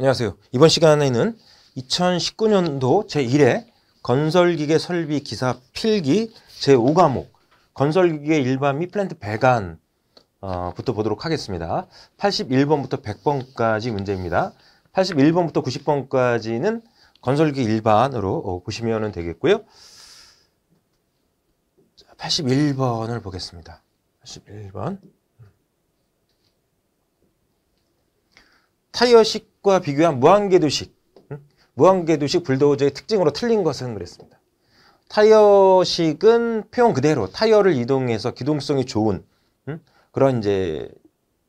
안녕하세요. 이번 시간에는 2019년도 제1회 건설기계 설비 기사 필기 제5과목 건설기계 일반 및 플랜트 배관부터 어, 보도록 하겠습니다. 81번부터 100번까지 문제입니다. 81번부터 90번까지는 건설기계 일반으로 어, 보시면 되겠고요. 81번을 보겠습니다. 81번. 타이어식과 비교한 무한궤도식, 무한궤도식 불도저의 특징으로 틀린 것은 그랬습니다. 타이어식은 표현 그대로 타이어를 이동해서 기동성이 좋은 그런 이제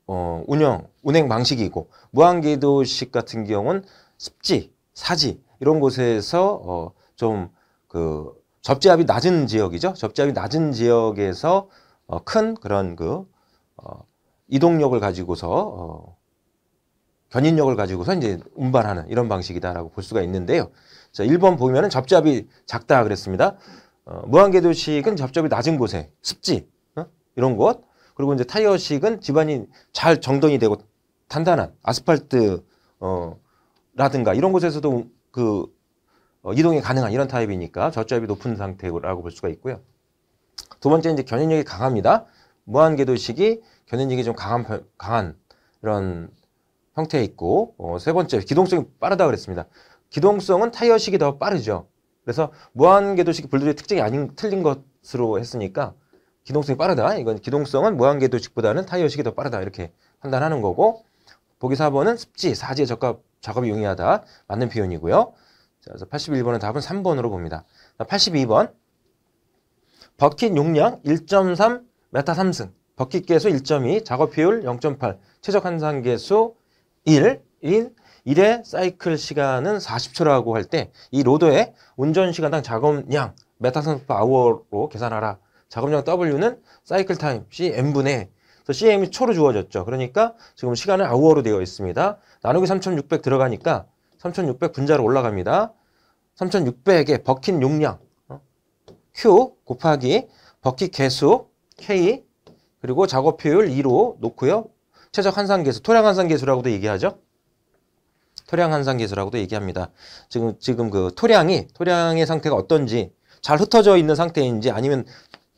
어, 운영, 운행 방식이고 무한궤도식 같은 경우는 습지, 사지 이런 곳에서 어, 좀그 접지압이 낮은 지역이죠. 접지압이 낮은 지역에서 어, 큰 그런 그 어, 이동력을 가지고서 어, 견인력을 가지고서 이제 운반하는 이런 방식이다라고 볼 수가 있는데요. 자, 1번 보면은 접잡이 작다 그랬습니다. 어, 무한궤도식은 접잡이 낮은 곳에 습지 어? 이런 곳 그리고 이제 타이어식은 집안이 잘 정돈이 되고 단단한 아스팔트 어, 라든가 이런 곳에서도 그 어, 이동이 가능한 이런 타입이니까 접잡이 높은 상태라고 볼 수가 있고요. 두 번째 이제 견인력이 강합니다. 무한궤도식이 견인력이 좀 강한 강한 이런 형태에 있고 어, 세 번째 기동성이 빠르다 그랬습니다. 기동성은 타이어식이 더 빠르죠. 그래서 무한궤도식 불들의 특징이 아닌 틀린 것으로 했으니까 기동성이 빠르다. 이건 기동성은 무한궤도식보다는 타이어식이 더 빠르다 이렇게 판단하는 거고 보기 4번은 습지, 사지의 적합, 작업이 용이하다. 맞는 표현이고요. 자, 그래서 8 1번은 답은 3번으로 봅니다. 82번 버킷 용량 1.3 메타 3승 버킷 개수 1.2, 작업 효율 0.8, 최적 환산 개수 1, 1, 1의 사이클 시간은 40초라고 할 때 이 로더의 운전 시간당 작업량 메타선 파 아워로 계산하라. 작업량 W는 사이클 타임 Cm분의 Cm이 초로 주어졌죠. 그러니까 지금 시간은 아워로 되어 있습니다. 나누기 3600 들어가니까 3600 분자로 올라갑니다. 3600의 버킷 용량 어? Q 곱하기 버킷 개수 K 그리고 작업 효율 2로 놓고요. 최적 한상계수 토량 한상계수라고도 얘기하죠. 토량 한상계수라고도 얘기합니다. 지금 지금 그 토량이 토량의 상태가 어떤지 잘 흩어져 있는 상태인지 아니면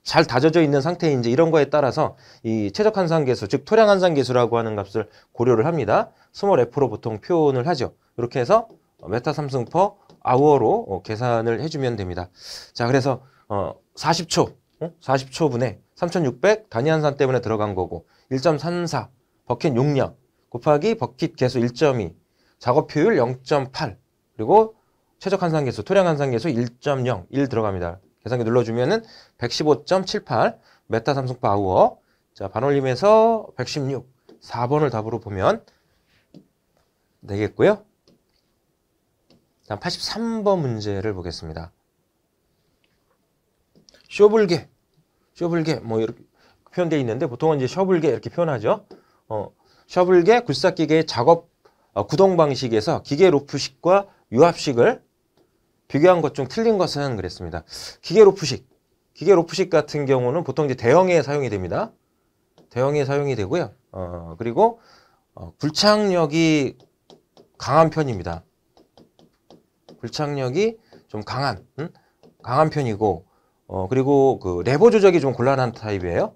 잘 다져져 있는 상태인지 이런 거에 따라서 이 최적 한상계수즉 토량 한상계수라고 하는 값을 고려를 합니다. 스몰 f로 보통 표현을 하죠. 이렇게 해서 메타 삼승 퍼 아워로 어, 계산을 해주면 됩니다. 자 그래서 어 40초 어? 40초분에 3600 단위 한산 때문에 들어간 거고 1.34 버킷 용량 곱하기 버킷 개수 1.2 작업 효율 0.8 그리고 최적 환상 개수 토량 환상 개수 1.0 1 들어갑니다. 계산기 눌러주면은 115.78 메타 삼성 파워 자 반올림에서 116 4번을 답으로 보면 되겠고요. 다음 83번 문제를 보겠습니다. 쇼블개, 쇼블개 뭐 이렇게 표현되어 있는데 보통은 이제 쇼블개 이렇게 표현하죠. 어, 셔블계 굴삭기계의 작업 어, 구동 방식에서 기계 로프식과 유압식을 비교한 것 중 틀린 것은 그랬습니다. 기계 로프식, 기계 로프식 같은 경우는 보통 이제 대형에 사용이 됩니다. 대형에 사용이 되고요. 어, 그리고 어, 불착력이 강한 편입니다. 불착력이 좀 강한, 음? 강한 편이고, 어, 그리고 그 레버 조작이 좀 곤란한 타입이에요.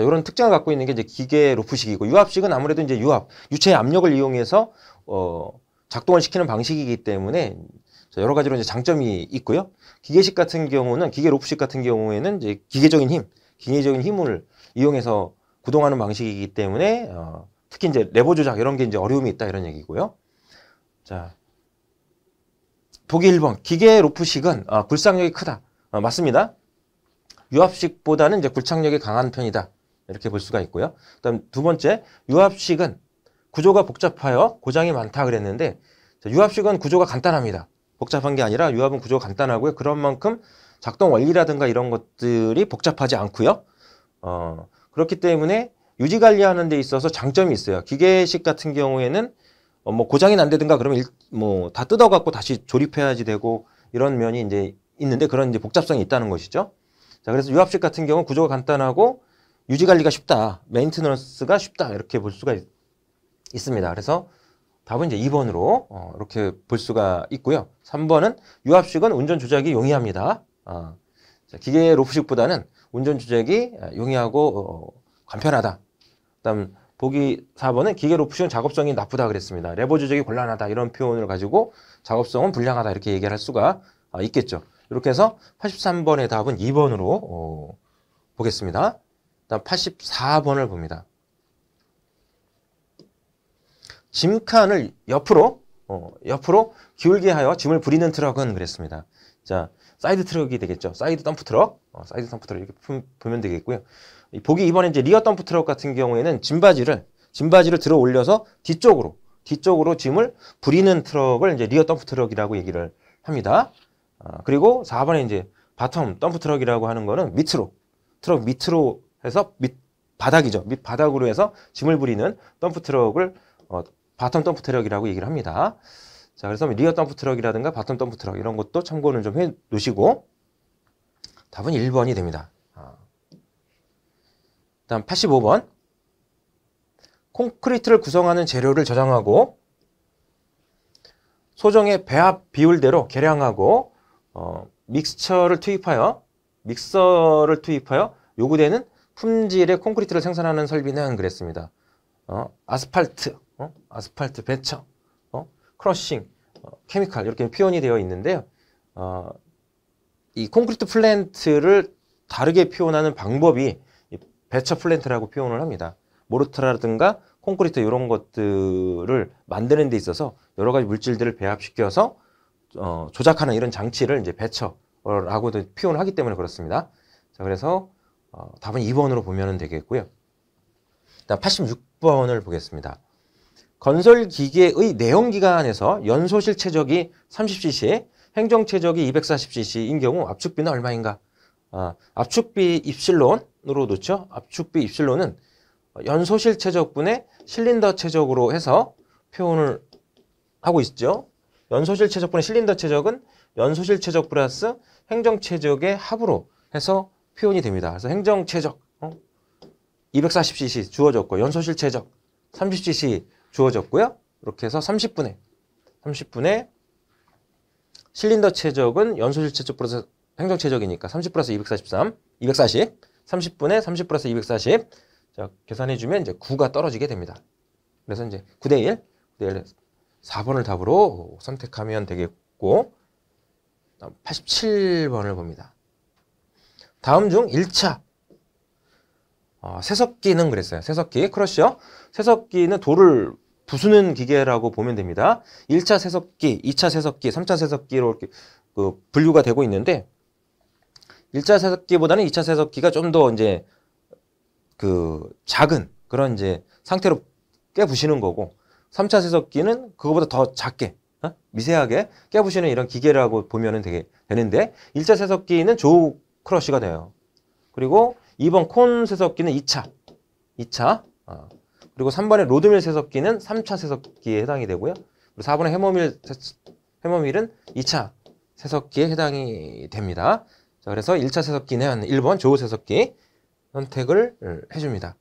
자, 이런 특징을 갖고 있는 게 이제 기계 로프식이고 유압식은 아무래도 이제 유압, 유체의 압력을 이용해서 어, 작동을 시키는 방식이기 때문에 여러 가지로 이제 장점이 있고요. 기계식 같은 경우는 기계 로프식 같은 경우에는 이제 기계적인 힘, 기계적인 힘을 이용해서 구동하는 방식이기 때문에 어, 특히 이제 레버 조작 이런 게 이제 어려움이 있다 이런 얘기고요. 자, 보기 1번 기계 로프식은 아, 굴상력이 크다. 아, 맞습니다. 유압식보다는 이제 굴착력이 강한 편이다. 이렇게 볼 수가 있고요. 그다음 두 번째 유압식은 구조가 복잡하여 고장이 많다 그랬는데 유압식은 구조가 간단합니다. 복잡한 게 아니라 유압은 구조가 간단하고요. 그런 만큼 작동 원리라든가 이런 것들이 복잡하지 않고요. 어, 그렇기 때문에 유지 관리하는 데 있어서 장점이 있어요. 기계식 같은 경우에는 어, 뭐 고장이 난다든가 그러면 뭐 다 뜯어 갖고 다시 조립해야지 되고 이런 면이 이제 있는데 그런 이제 복잡성이 있다는 것이죠. 자, 그래서 유압식 같은 경우 구조가 간단하고 유지 관리가 쉽다. 메인테너스가 쉽다. 이렇게 볼 수가 있, 습니다 그래서 답은 이제 2번으로 어, 이렇게 볼 수가 있고요. 3번은 유압식은 운전 조작이 용이합니다. 어, 기계 로프식보다는 운전 조작이 어, 용이하고 어, 간편하다. 그다음 보기 4번은 기계 로프식은 작업성이 나쁘다 그랬습니다. 레버 조작이 곤란하다 이런 표현을 가지고 작업성은 불량하다 이렇게 얘기할 수가 아, 있겠죠. 이렇게 해서 83번의 답은 2번으로 어, 보겠습니다. 84번을 봅니다. 짐칸을 옆으로 어, 옆으로 기울게 하여 짐을 부리는 트럭은 그랬습니다. 자, 사이드 트럭이 되겠죠. 사이드 덤프 트럭, 어, 사이드 덤프 트럭 이렇게 품, 보면 되겠고요. 보기 이번에 이제 리어 덤프 트럭 같은 경우에는 짐바지를 짐바지를 들어 올려서 뒤쪽으로 뒤쪽으로 짐을 부리는 트럭을 이제 리어 덤프 트럭이라고 얘기를 합니다. 어, 그리고 4번에 이제 바텀 덤프 트럭이라고 하는 거는 밑으로 트럭 밑으로 그래서 밑바닥이죠. 밑바닥으로 해서 짐을 부리는 덤프 트럭을 어, 바텀 덤프 트럭이라고 얘기를 합니다. 자, 그래서 리어 덤프 트럭이라든가 바텀 덤프 트럭 이런 것도 참고는 좀해 놓으시고 답은 1번이 됩니다. 어. 다음 85번 콘크리트를 구성하는 재료를 저장하고 소정의 배합 비율대로 계량하고 어, 믹스처를 투입하여 믹서를 투입하여 요구되는 품질의 콘크리트를 생산하는 설비는 그랬습니다. 어, 아스팔트, 어? 아스팔트 배척, 어? 크러싱, 어, 케미칼 이렇게 표현이 되어 있는데요. 어, 이 콘크리트 플랜트를 다르게 표현하는 방법이 배처 플랜트라고 표현을 합니다. 모르트라든가 콘크리트 이런 것들을 만드는 데 있어서 여러 가지 물질들을 배합시켜서 어, 조작하는 이런 장치를 이제 배처라고도 표현을 하기 때문에 그렇습니다. 자, 그래서 어, 답은 2번으로 보면 되겠고요. 86번을 보겠습니다. 건설 기계의 내용 기관에서 연소실 체적이 30cc, 행정 체적이 240cc인 경우 압축비는 얼마인가? 아, 압축비 입실론으로 놓죠. 압축비 입실론은 연소실 체적분의 실린더 체적으로 해서 표현을 하고 있죠. 연소실 체적분의 실린더 체적은 연소실 체적 플러스 행정 체적의 합으로 해서 표현이 됩니다. 그래서 행정 최적 어? 240cc 주어졌고 연소실 최적 30cc 주어졌고요. 이렇게 해서 30분에 30분에 실린더 최적은 연소실 최적 플러스 행정 최적이니까 30 플러스 243 240 30분에 30 플러스 240 자, 계산해주면 이제 9가 떨어지게 됩니다. 그래서 이제 9대 1 9대 1 4번을 답으로 선택하면 되겠고 87번을 봅니다. 다음 중 1차 어, 세석기는 그랬어요. 세석기, 크러쉬요. 세석기는 돌을 부수는 기계라고 보면 됩니다. 1차 세석기, 2차 세석기, 3차 세석기로 이렇게 그 분류가 되고 있는데 1차 세석기보다는 2차 세석기가 좀 더 이제 그 작은 그런 이제 상태로 깨부시는 거고 3차 세석기는 그거보다 더 작게 어? 미세하게 깨부시는 이런 기계라고 보면 되게 되는데 1차 세석기는 조 크러쉬가 돼요. 그리고 2번 콘 세석기는 2차. 2차. 어. 그리고 3번의 로드밀 세석기는 3차 세석기에 해당이 되고요. 그리고 4번의 해머밀 해머밀은 2차 세석기에 해당이 됩니다. 자, 그래서 1차 세석기는 1번 조우 세석기 선택을 음, 해줍니다.